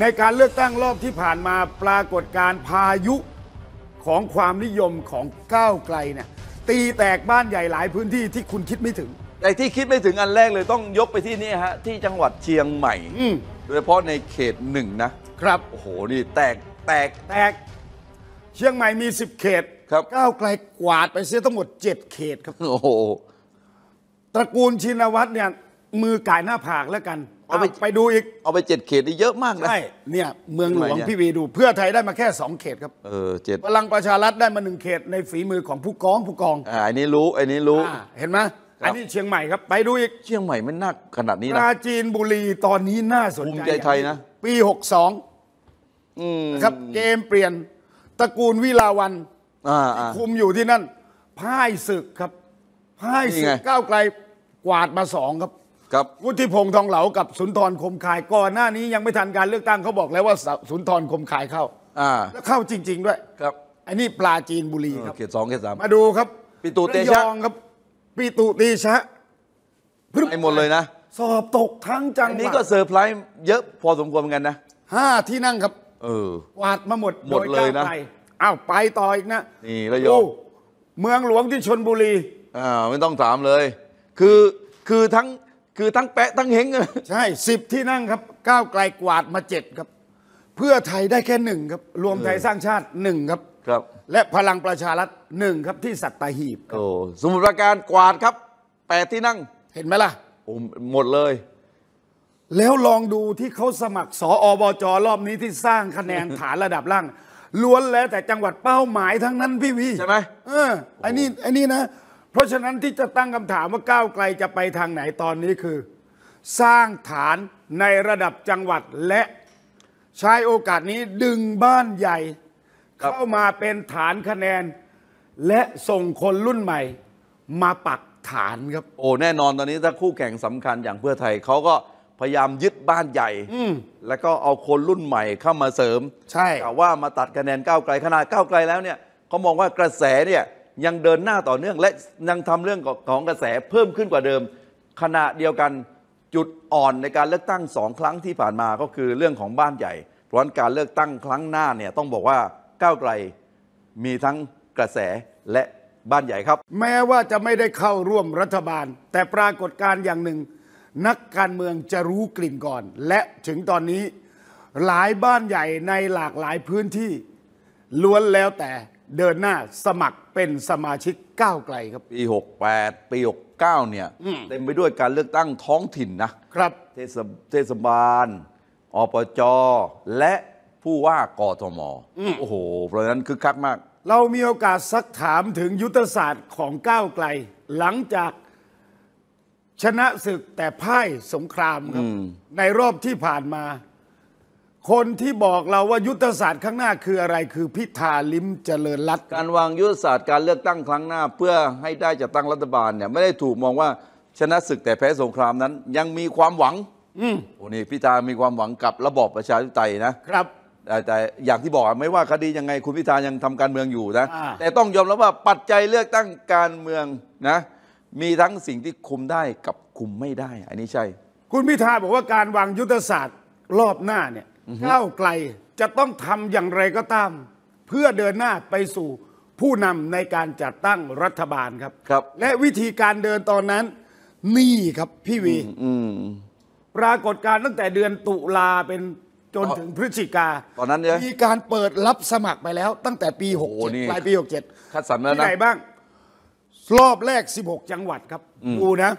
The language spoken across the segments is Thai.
ในการเลือกตั้งรอบที่ผ่านมาปรากฏการพายุของความนิยมของก้าวไกลเนี่ยตีแตกบ้านใหญ่หลายพื้นที่ที่คุณคิดไม่ถึงไอ้ที่คิดไม่ถึงอันแรกเลยต้องยกไปที่นี่ฮะ ที่จังหวัดเชียงใหม่อืโดยเฉพาะในเขตหนึ่งนะ ครับโอ้โห นี่แตกแตกแตก เชียงใหม่มีสิบเขตครับก้าวไกลกวาดไปเสียทั้งหมดเจ็ดเขตครับโอ้โห ตระกูลชินวัตรเนี่ยมือก่ายหน้าผากแล้วกันเอาไปไปดูอีกเอาไปเจ็ดเขตนี่เยอะมากนะใช่ เนี่ย เมืองหลวงพี่วีดู เพื่อไทยได้มาแค่สองเขตครับเออเจ็ดพลังประชารัฐได้มาหนึ่งเขตในฝีมือของผู้กองผู้กองอันนี้รู้ อันนี้รู้เห็นไหมอันนี้เชียงใหม่ครับ ไปดูอีก เชียงใหม่มันหนักขนาดนี้นะราจีนบุรีตอนนี้น่าสนใจไทยนะปีหกสองครับ เกมเปลี่ยนตระกูลวิลาวันคุมอยู่ที่นั่นพ่ายศึกครับพ่ายศึกก้าวไกลกวาดมาสองครับครับวุฒิพงษ์ทองเหลากับสุนทรคมคายก่อน หน้านี้ยังไม่ทันการเลือกตั้งเขาบอกแล้วว่าสุนทรคมคายเข้าอ่าแล้วเข้าจริงๆด้วย ครับไอันี่ปลาจีนบุรีครับเขตสองเขตสามมาดูครับปีตูเตชะครับ ปีตูเตชะไปหมดเลยนะสอบตกทั้งจังหวัดนี้ก็เซอร์ไพรส์เยอะพอสมควรเหมือนกันนะห้าที่นั่งครับเออวาดมาหมดหมดเลยนะอ้าวไปต่ออีกนะนี่ระยองเมืองหลวงที่ชนบุรีอ่าไม่ต้องถามเลย คือคือทั้งคือทั้งแปะทั้งเฮงใช่สิบที่นั่งครับก้าวไกลกวาดมาเจ็ดครับ เพื่อไทยได้แค่หนึ่งครับ รวมไทยสร้างชาติหนึ่งครับ ครับ และพลังประชารัฐหนึ่งครับที่สัตหีบโอ้สมุทรปราการกวาดครับแปดที่นั่งเห็นไหมล่ะโอ้หมดเลย แล้วลองดูที่เขาสมัครสออบจรอบนี้ที่สร้างคะแนนฐานระดับล่างล้วนแล้วแต่จังหวัดเป้าหมายทั้งนั้นพี่วีใช่ไหมเออไอ้นี่ไอ้นี่นะเพราะฉะนั้นที่จะตั้งคำถามว่าก้าวไกลจะไปทางไหนตอนนี้คือ สร้างฐานในระดับจังหวัดและใช้โอกาสนี้ดึงบ้านใหญ่ เข้ามาเป็นฐานคะแนน และส่งคนรุ่นใหม่ มาปักฐานครับ โอ้แน่นอนตอนนี้ถ้าคู่แข่งสำคัญอย่างเพื่อไทยเขาก็พยายามยึดบ้านใหญ่แล้วก็เอาคนรุ่นใหม่เข้ามาเสริม ใช่แต่ว่ามาตัดคะแนนก้าวไกลขนาดก้าวไกลแล้วเนี่ยเขามองว่ากระแสเนี่ยยังเดินหน้าต่อเนื่องและยังทำเรื่องของกระแสเพิ่มขึ้นกว่าเดิม ขณะเดียวกันจุดอ่อนในการเลือกตั้งสองครั้งที่ผ่านมาก็คือเรื่องของบ้านใหญ่เพราะการเลือกตั้งครั้งหน้าเนี่ยต้องบอกว่าก้าวไกลมีทั้งกระแสและบ้านใหญ่ครับ แม้ว่าจะไม่ได้เข้าร่วมรัฐบาล แต่ปรากฏการอย่างหนึ่ง นักการเมืองจะรู้กลิ่นก่อน และถึงตอนนี้หลายบ้านใหญ่ในหลากหลายพื้นที่ล้วนแล้วแต่เดินหน้าสมัครเป็นสมาชิกก้าวไกลครับ ปี 68 ปี 69 เนี่ยเต็มไปด้วยการเลือกตั้งท้องถิ่นนะ ครับ เทศบาลอปจและผู้ว่ากทมโอ้โห เพราะนั้นคึกคักมาก เรามีโอกาสสักถามถึงยุทธศาสตร์ของก้าวไกล หลังจากชนะศึกแต่พ่ายสงครามครับ ในรอบที่ผ่านมาคนที่บอกเราว่ายุทธศาสตร์ข้างหน้าคืออะไรคือพิธาลิมเจริญรัตน์การวางยุทธศาสตร์การเลือกตั้งครั้งหน้า เพื่อให้ได้จัดตั้งรัฐบาลเนี่ยไม่ได้ถูกมองว่าชนะศึกแต่แพ้สงครามนั้นยังมีความหวังอืมโอ้นี่พิธามีความหวังกับระบอบประชาธิปไตยนะครับ แต่อย่างที่บอกไม่ว่าคดียังไงคุณพิธายังทำการเมืองอยู่นะ แต่ต้องยอมรับว่าปัจจัยเลือกตั้งการเมืองนะ มีทั้งสิ่งที่คุมได้กับคุมไม่ได้ อันนี้ใช่ คุณพิธาบอกว่าการวางยุทธศาสตร์รอบหน้าเนี่ยก้าวไกลจะต้องทำอย่างไรก็ตาม เพื่อเดินหน้าไปสู่ผู้นำในการจัดตั้งรัฐบาลครับรบและวิธีการเดินตอนนั้น นี่ครับพี่วีปรากฏการตั้งแต่เดือนตุลาเป็นจนถึงพฤศจิกาตอนนั้นเนี่ยมีการเปิดรับสมัครไปแล้ว ตั้งแต่ปี 67ปลายปี67คัดสรรแล้วนะที่ไหนบ้าง รอบแรก 16 จังหวัดครับดูนะ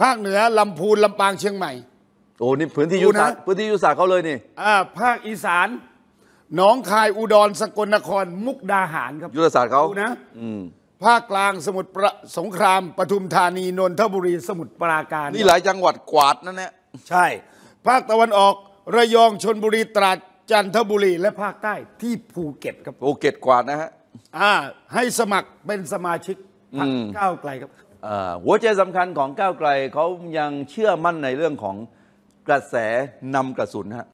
ภาคเหนือลำพูนลำปางเชียงใหม่โอ้นี่ พื้นที่ยุทธศาสตร์พื้นที่ยุทธศาสตร์เขาเลยนี่ อ่าภาคอีสานหนองคายอุดรสกลนครมุกดาหารครับยุทธศาสตร์เขาดูนะภาคกลางสมุทรสงครามปทุมธานีนนทบุรีสมุทรปราการ นี่หลายจังหวัดกวาดนั่นแหละใช่ ภาคตะวันออก ระยองชนบุรีตราดจันทบุรีและภาคใต้ที่ ภูเก็ตครับภูเก็ตกวาดนะฮะอ่าให้สมัครเป็นสมาชิกพรรคก้าวไกลครับหัวใจสำคัญของก้าวไกลเขายังเชื่อมั่นในเรื่องของกระแส นำกระสุนฮะ